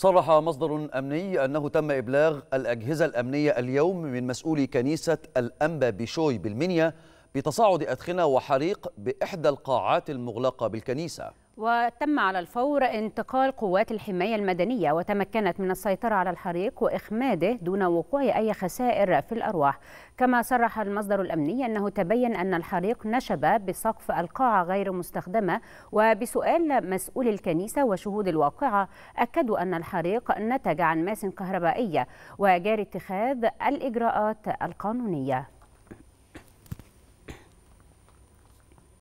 صرح مصدر أمني أنه تم إبلاغ الأجهزة الأمنية اليوم من مسؤولي كنيسة الأنبا بشوي بالمنيا بتصاعد أدخنة وحريق بإحدى القاعات المغلقة بالكنيسة وتم على الفور انتقال قوات الحماية المدنية وتمكنت من السيطرة على الحريق وإخماده دون وقوع أي خسائر في الأرواح كما صرح المصدر الأمني أنه تبين أن الحريق نشب بسقف القاعة غير مستخدمة وبسؤال مسؤول الكنيسة وشهود الواقعة أكدوا أن الحريق نتج عن ماس كهربائية وجاري اتخاذ الإجراءات القانونية